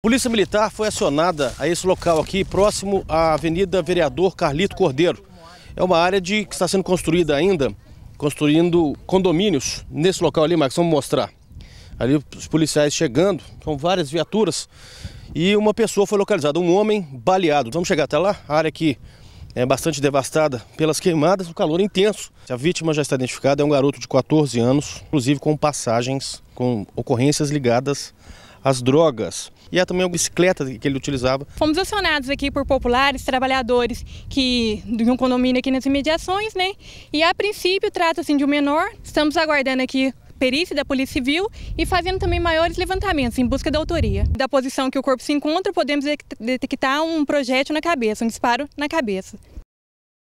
Polícia Militar foi acionada a esse local aqui, próximo à Avenida Vereador Carlito Cordeiro. É uma área de, que está sendo construída ainda, construindo condomínios nesse local ali, Marcos, vamos mostrar. Ali os policiais chegando, são várias viaturas, e uma pessoa foi localizada, um homem baleado. Vamos chegar até lá, a área aqui é bastante devastada pelas queimadas, o calor é intenso. A vítima já está identificada, é um garoto de 14 anos, inclusive com passagens, com ocorrências ligadas as drogas. E há também a bicicleta que ele utilizava. Fomos acionados aqui por populares, trabalhadores que de um condomínio aqui nas imediações, né? E a princípio trata-se de um menor. Estamos aguardando aqui perícia da Polícia Civil e fazendo também maiores levantamentos em busca da autoria. Da posição que o corpo se encontra, podemos detectar um projétil na cabeça, um disparo na cabeça.